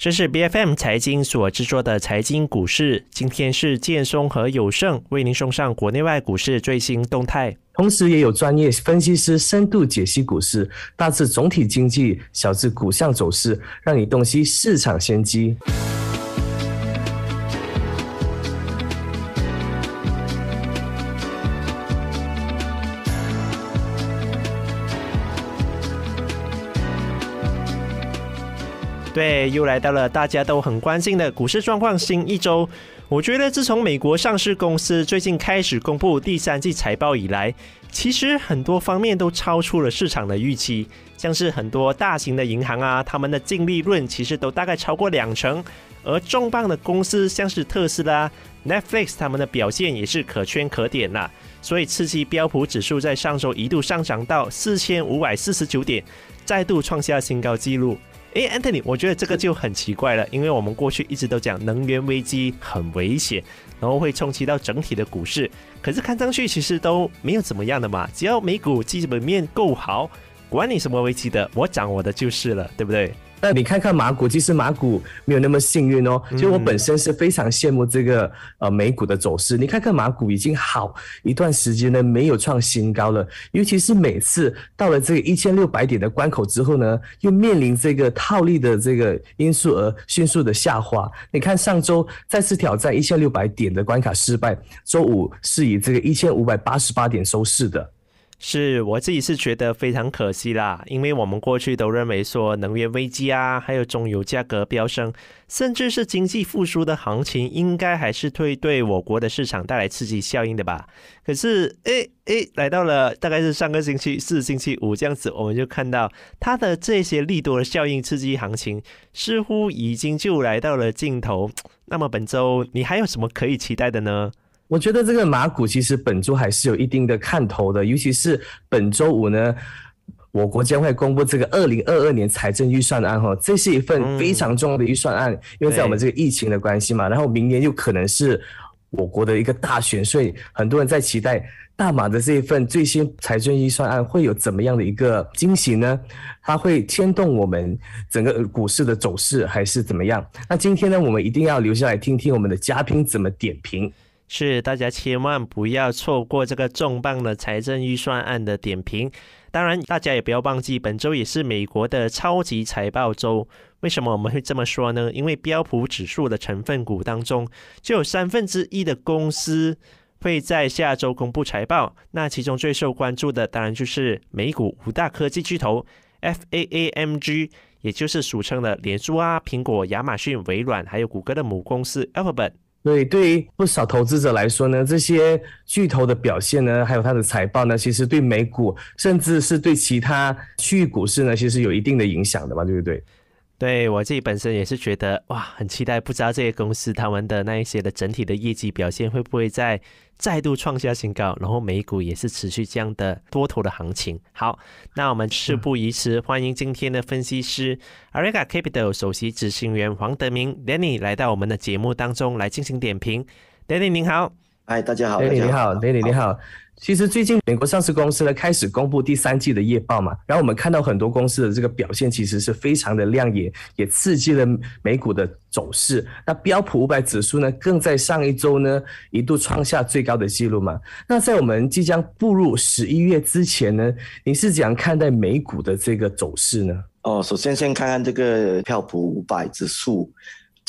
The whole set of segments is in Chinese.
这是 B F M 财经所制作的财经股市，今天是建松和友胜为您送上国内外股市最新动态，同时也有专业分析师深度解析股市，大至总体经济，小至股向走势，让你洞悉市场先机。对，又来到了大家都很关心的股市状况新一周。我觉得自从美国上市公司最近开始公布第三季财报以来，其实很多方面都超出了市场的预期。像是很多大型的银行啊，他们的净利润其实都大概超过两成。而重磅的公司像是特斯拉、Netflix，他们的表现也是可圈可点呐。所以刺激标普指数在上周一度上涨到四千五百四十九点，再度创下新高纪录。哎，安 n 尼，我觉得这个就很奇怪了，因为我们过去一直都讲能源危机很危险，然后会冲击到整体的股市，可是看上去其实都没有怎么样的嘛，只要美股基本面够好，管你什么危机的，我涨我的就是了，对不对？那你看看马股，其实马股没有那么幸运哦。就我本身是非常羡慕这个呃美股的走势。你看看马股已经好一段时间呢没有创新高了，尤其是每次到了这个一千六百点的关口之后呢，又面临这个套利的这个因素而迅速的下滑。你看上周再次挑战一千六百点的关卡失败，周五是以这个一千五百八十八点收市的。是我自己是觉得非常可惜啦，因为我们过去都认为说能源危机啊，还有中油价格飙升，甚至是经济复苏的行情，应该还是会对我国的市场带来刺激效应的吧。可是，哎哎，来到了大概是上个星期四、星期五这样子，我们就看到它的这些利多效应刺激行情，似乎已经就来到了尽头。那么本周你还有什么可以期待的呢？我觉得这个马股其实本周还是有一定的看头的，尤其是本周五呢，我国将会公布这个二零二二年财政预算案哈，这是一份非常重要的预算案，因为在我们这个疫情的关系嘛，然后明年又可能是我国的一个大选，所以很多人在期待大马的这一份最新财政预算案会有怎么样的一个惊喜呢？它会牵动我们整个股市的走势还是怎么样？那今天呢，我们一定要留下来听听我们的嘉宾怎么点评。是大家千万不要错过这个重磅的财政预算案的点评。当然，大家也不要忘记，本周也是美国的超级财报周。为什么我们会这么说呢？因为标普指数的成分股当中，就有三分之一的公司会在下周公布财报。那其中最受关注的，当然就是美股五大科技巨头 FAAMG，也就是俗称的联书啊、苹果、亚马逊、微软，还有谷歌的母公司 Alphabet。所以对于不少投资者来说呢，这些巨头的表现呢，还有它的财报呢，其实对美股，甚至是对其他区域股市呢，其实有一定的影响的嘛，对不对？对我自己本身也是觉得哇，很期待，不知道这些公司他们的那一些的整体的业绩表现会不会在。再度创下新高，然后美股也是持续这样的多头的行情。好，那我们事不宜迟，欢迎今天的分析师 a r i c a Capital 首席执行员黄德明 Danny 来到我们的节目当中来进行点评。Danny 您好。嗨，大家好。哎，你好，雷利，你好。其实最近美国上市公司呢开始公布第三季的业报嘛，然后我们看到很多公司的这个表现其实是非常的亮眼，也刺激了美股的走势。那标普五百指数呢更在上一周呢一度创下最高的记录嘛。那在我们即将步入十一月之前呢，你是怎样看待美股的这个走势呢？哦，首先先看看这个票普五百指数。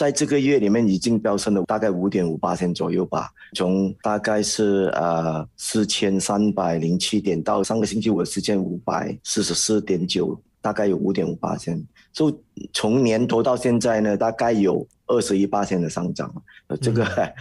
在这个月里面已经飙升了大概五点五八千左右吧，从大概是呃四千三百零七点到上个星期五四千五百四十四点九，大概有五点五八千。就从年头到现在呢，大概有二十一八千的上涨，这个还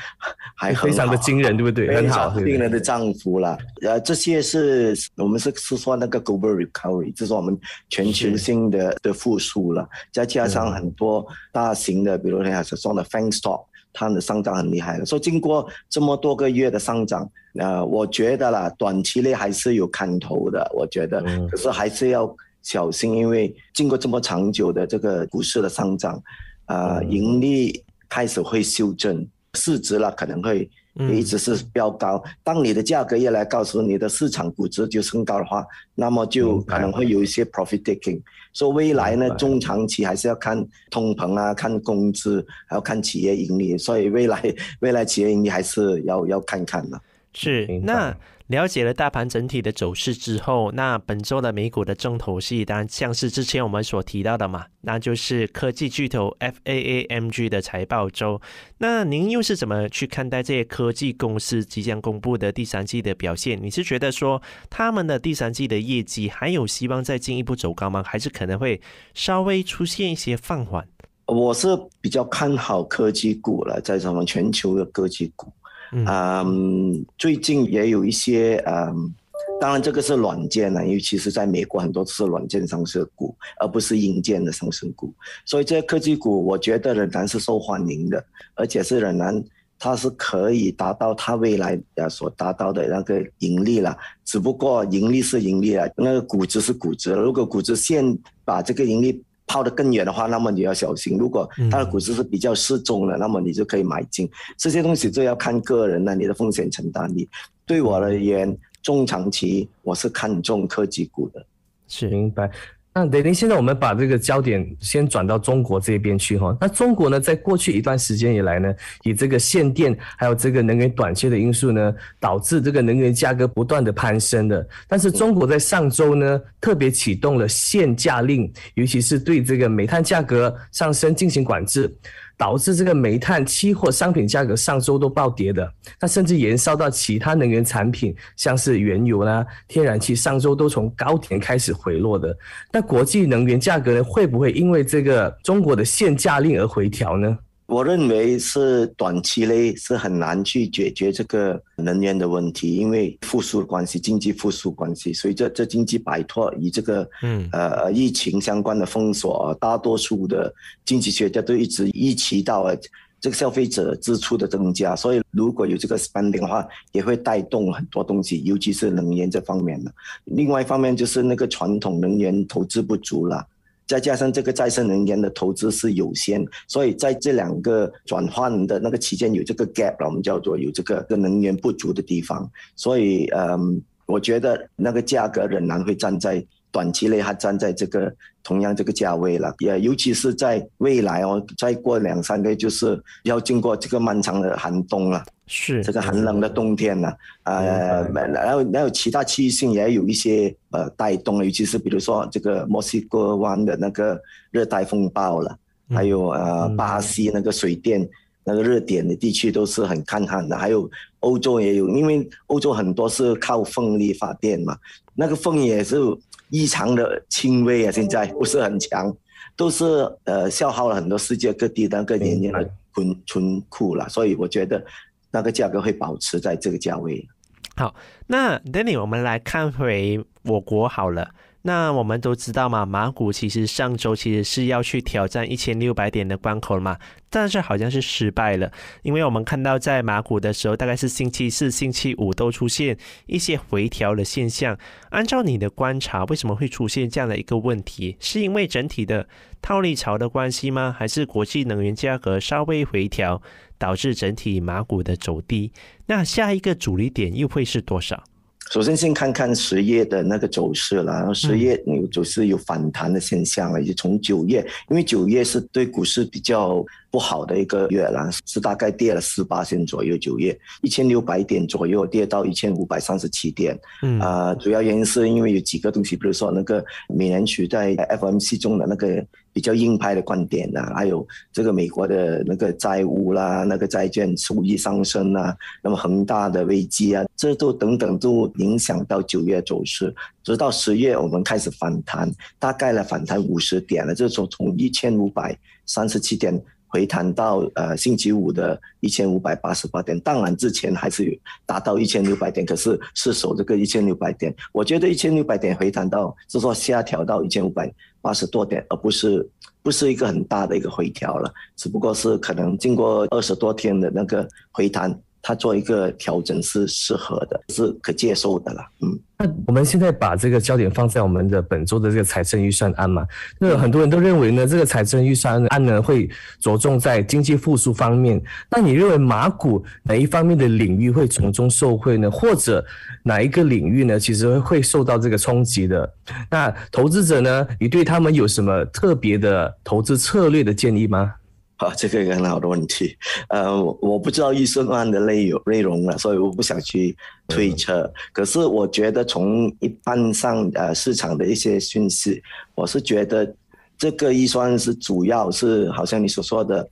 还非常的惊人，对不对？很好病惊人的涨幅了。呃，这些是我们是是说那个 global recovery，就是我们全球性的的复苏了。再加上很多大型的，比如你还是说的 f a n g stock，它的上涨很厉害的。所以经过这么多个月的上涨，那我觉得啦，短期内还是有看头的。我觉得，可是还是要。小心，因为经过这么长久的这个股市的上涨，啊，盈利开始会修正，市值了可能会一直是飙高。当你的价格越来越高时，你的市场估值就升高的话，那么就可能会有一些 profit taking。所以未来呢，中长期还是要看通膨啊，看工资，还要看企业盈利。所以未来未来企业盈利还是要要看看的。是那。了解了大盘整体的走势之后，那本周的美股的重头戏，当然像是之前我们所提到的嘛，那就是科技巨头 F A A M G 的财报周。那您又是怎么去看待这些科技公司即将公布的第三季的表现？你是觉得说他们的第三季的业绩还有希望再进一步走高吗？还是可能会稍微出现一些放缓？我是比较看好科技股了，在咱们全球的科技股。嗯，最近也有一些嗯，当然这个是软件了，因为其实在美国很多是软件上市股，而不是硬件的上市股。所以这些科技股，我觉得仍然是受欢迎的，而且是仍然它是可以达到它未来要所达到的那个盈利了。只不过盈利是盈利了，那个估值是估值。如果估值现把这个盈利。抛得更远的话，那么你要小心。如果它的股市是比较适中的，那么你就可以买进。这些东西就要看个人的，你的风险承担力。对我而言，中长期我是看重科技股的。是，明白。那林，现在我们把这个焦点先转到中国这边去哈。那中国呢，在过去一段时间以来呢，以这个限电还有这个能源短缺的因素呢，导致这个能源价格不断的攀升的。但是中国在上周呢，特别启动了限价令，尤其是对这个煤炭价格上升进行管制。导致这个煤炭期货商品价格上周都暴跌的，那甚至延烧到其他能源产品，像是原油啦、天然气，上周都从高点开始回落的。那国际能源价格呢，会不会因为这个中国的限价令而回调呢？我认为是短期内是很难去解决这个能源的问题，因为复苏关系、经济复苏关系，所以这这经济摆脱与这个嗯呃疫情相关的封锁，大多数的经济学家都一直预期到这个消费者支出的增加，所以如果有这个 spending 的话，也会带动很多东西，尤其是能源这方面的。另外一方面就是那个传统能源投资不足了。再加上这个再生能源的投资是有限，所以在这两个转换的那个期间有这个 gap 啦，我们叫做有这个跟能源不足的地方，所以嗯，我觉得那个价格仍然会站在短期内还站在这个同样这个价位了，也尤其是在未来哦，再过两三个月就是要经过这个漫长的寒冬了。是这个寒冷的冬天呢，呃，然后然后其他区域性也有一些呃带动，尤其是比如说这个墨西哥湾的那个热带风暴了，还有呃巴西那个水电那个热点的地区都是很干旱的，还有欧洲也有，因为欧洲很多是靠风力发电嘛，那个风也是异常的轻微啊，现在不是很强，都是呃消耗了很多世界各地的那个年年的存存库了，所以我觉得。那个价格会保持在这个价位。好，那 Danny，我们来看回我国好了。那我们都知道嘛，马股其实上周其实是要去挑战一千六百点的关口了嘛，但是好像是失败了，因为我们看到在马股的时候，大概是星期四、星期五都出现一些回调的现象。按照你的观察，为什么会出现这样的一个问题？是因为整体的套利潮的关系吗？还是国际能源价格稍微回调导致整体马股的走低？那下一个阻力点又会是多少？首先先看看十月的那个走势了，然后十月有走势有反弹的现象了，也从九月，因为九月是对股市比较不好的一个月了，是大概跌了十八线左右，九月一千六百点左右跌到一千五百三十七点，啊，主要原因是因为有几个东西，比如说那个美联储在 F M C 中的那个。比较硬派的观点呐，还有这个美国的那个债务啦，那个债券收益上升啊，那么恒大的危机啊，这都等等都影响到九月走势，直到十月我们开始反弹，大概呢反弹五十点了，就从从一千五百三十七点。回弹到呃星期五的一千五百八十八点，当然之前还是有达到一千六百点，可是是守这个一千六百点。我觉得一千六百点回弹到，是说下调到一千五百八十多点，而不是不是一个很大的一个回调了，只不过是可能经过二十多天的那个回弹。他做一个调整是适合的，是可接受的了。嗯，那我们现在把这个焦点放在我们的本周的这个财政预算案嘛？那很多人都认为呢，这个财政预算案呢会着重在经济复苏方面。那你认为马股哪一方面的领域会从中受惠呢？或者哪一个领域呢，其实会受到这个冲击的？那投资者呢，你对他们有什么特别的投资策略的建议吗？啊，这个问好多问题，呃，我不知道预算案的内容内容了，所以我不想去推测。可是我觉得从一般上，呃，市场的一些讯息，我是觉得这个预算是主要是好像你所说的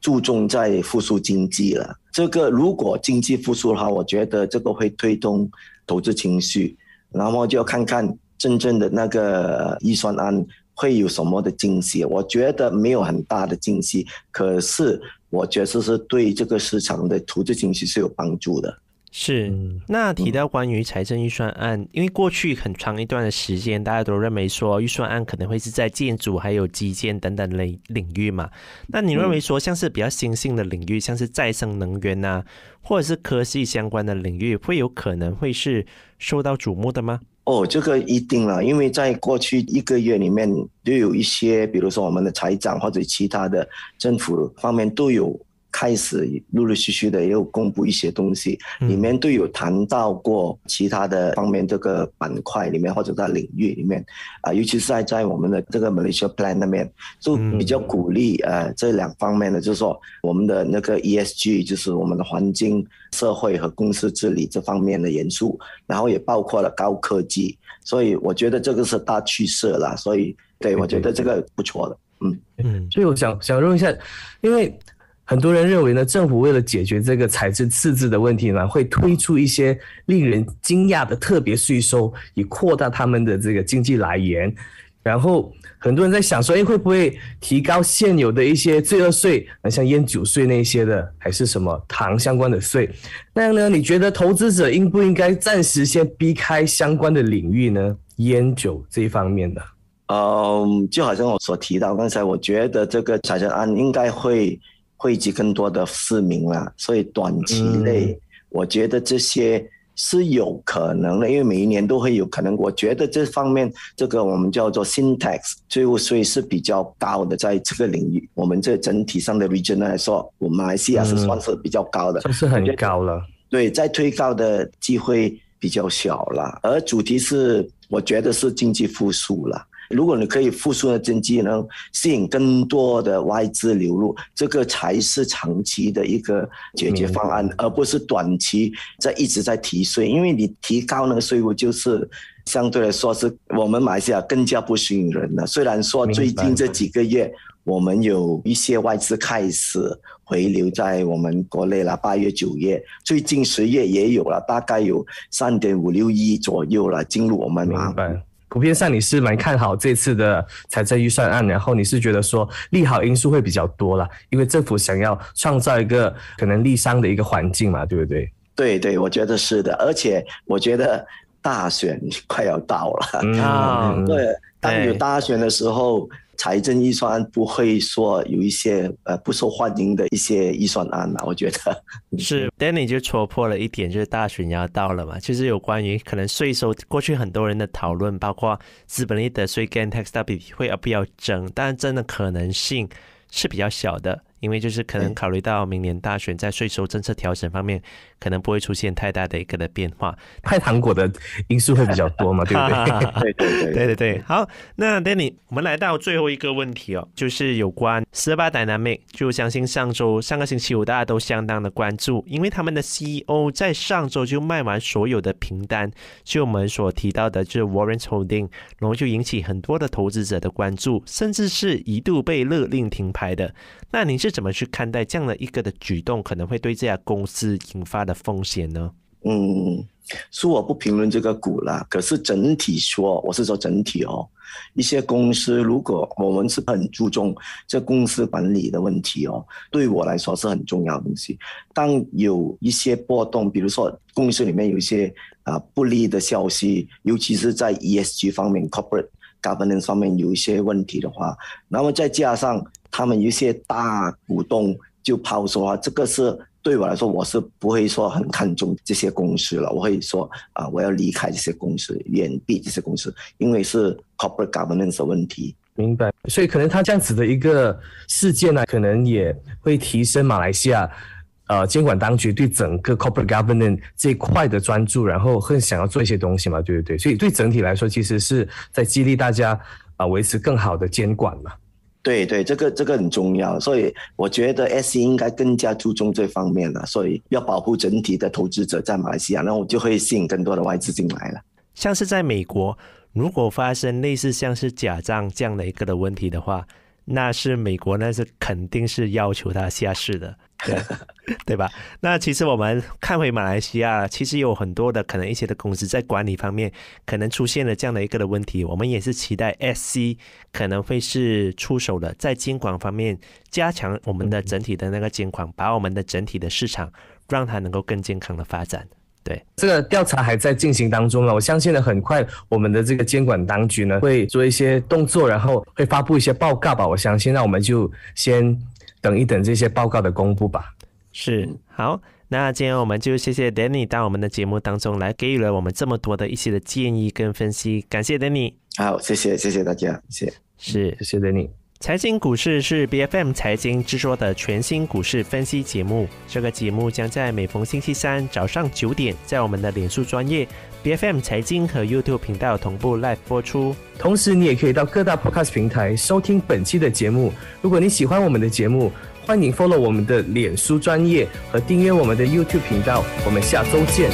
注重在复苏经济了。这个如果经济复苏的话，我觉得这个会推动投资情绪，然后就要看看真正的那个预算案会有什么的惊喜？我觉得没有很大的惊喜，可是我觉得是对这个市场的投资情绪是有帮助的。是，那提到关于财政预算案，因为过去很长一段的时间，大家都认为说预算案可能会是在建筑还有基建等等领领域嘛。那你认为说像是比较新兴的领域，像是再生能源啊，或者是科技相关的领域，会有可能会是受到瞩目的吗？哦，这个一定了，因为在过去一个月里面，都有一些，比如说我们的财长或者其他的政府方面都有。开始陆陆续续的也有公布一些东西，里面都有谈到过其他的方面，这个板块里面或者在领域里面，啊，尤其是在在我们的这个 Malaysia Plan 那边，就比较鼓励呃这两方面的，就是说我们的那个 ESG，就是我们的环境、社会和公司治理这方面的元素，然后也包括了高科技，所以我觉得这个是大趋势了，所以对我觉得这个不错的。嗯嗯，所以我想想问一下，因为。很多人认为呢，政府为了解决这个财政赤字的问题呢，会推出一些令人惊讶的特别税收，以扩大他们的这个经济来源。然后很多人在想说，哎，会不会提高现有的一些罪恶税，像烟酒税那些的，还是什么糖相关的税？那样呢？你觉得投资者应不应该暂时先避开相关的领域呢？烟酒这一方面的？嗯，就好像我所提到刚才，我觉得这个财政案应该会。汇集更多的市民了，所以短期内我觉得这些是有可能的，因为每一年都会有可能。我觉得这方面这个我们叫做 s y n tax 税务，所以是比较高的，在这个领域，我们这整体上的 region 来说，我们马来西亚是算是比较高的，算是很高了。对，在推高的机会比较小了，而主题是我觉得是经济复苏了。如果你可以复苏的经济呢，吸引更多的外资流入，这个才是长期的一个解决方案，而不是短期在一直在提税，因为你提高那个税务就是相对来说是我们马来西亚更加不吸引人了。虽然说最近这几个月我们有一些外资开始回流在我们国内了，八月、九月，最近十月也有了，大概有三点五六亿左右了进入我们马。普遍上你是蛮看好这次的财政预算案，然后你是觉得说利好因素会比较多了，因为政府想要创造一个可能利商的一个环境嘛，对不对？对对，我觉得是的，而且我觉得大选快要到了啊，对，当有大选的时候。财政预算案不会说有一些呃不受欢迎的一些预算案啊，我觉得 是，Danny 就戳破了一点，就是大选要到了嘛，就是有关于可能税收，过去很多人的讨论，包括资本利得税跟 a tax 会不会要不要征，但真的可能性是比较小的。因为就是可能考虑到明年大选在税收政策调整方面，可能不会出现太大的一个的变化，派糖果的因素会比较多嘛，对不对？对对对对对好，那 Danny，我们来到最后一个问题哦，就是有关斯巴达 i c 就相信上周上个星期五大家都相当的关注，因为他们的 CEO 在上周就卖完所有的平单，就我们所提到的，就 Warren h o l d i n g 然后就引起很多的投资者的关注，甚至是一度被勒令停牌的。那您是？怎么去看待这样的一个的举动，可能会对这家公司引发的风险呢？嗯，是我不评论这个股了。可是整体说，我是说整体哦，一些公司如果我们是很注重这公司管理的问题哦，对我来说是很重要的东西。当有一些波动，比如说公司里面有一些啊不利的消息，尤其是在 ESG 方面、Corporate Governance 方面有一些问题的话，那么再加上。他们一些大股东就抛售啊，这个是对我来说，我是不会说很看重这些公司了。我会说啊，我要离开这些公司，远避这些公司，因为是 corporate governance 的问题。明白。所以可能他这样子的一个事件呢，可能也会提升马来西亚，呃，监管当局对整个 corporate governance 这一块的专注，然后更想要做一些东西嘛，对不对。所以对整体来说，其实是在激励大家啊，维持更好的监管嘛。对对，这个这个很重要，所以我觉得 S 应该更加注重这方面了，所以要保护整体的投资者在马来西亚，那我就会吸引更多的外资进来了。像是在美国，如果发生类似像是假账这样的一个的问题的话，那是美国那是肯定是要求他下市的。对 对吧？那其实我们看回马来西亚，其实有很多的可能一些的公司在管理方面可能出现了这样的一个的问题。我们也是期待 SC 可能会是出手的，在监管方面加强我们的整体的那个监管，把我们的整体的市场让它能够更健康的发展。对，这个调查还在进行当中了，我相信呢，很快我们的这个监管当局呢会做一些动作，然后会发布一些报告吧。我相信，那我们就先。等一等这些报告的公布吧。是，好，那今天我们就谢谢 Danny 到我们的节目当中来给予了我们这么多的一些的建议跟分析，感谢 Danny。好，谢谢，谢谢大家，谢谢，是，谢谢 Danny。财经股市是 BFM 财经制作的全新股市分析节目。这个节目将在每逢星期三早上九点，在我们的脸书专业 BFM 财经和 YouTube 频道同步 live 播出。同时，你也可以到各大 podcast 平台收听本期的节目。如果你喜欢我们的节目，欢迎 follow 我们的脸书专业和订阅我们的 YouTube 频道。我们下周见。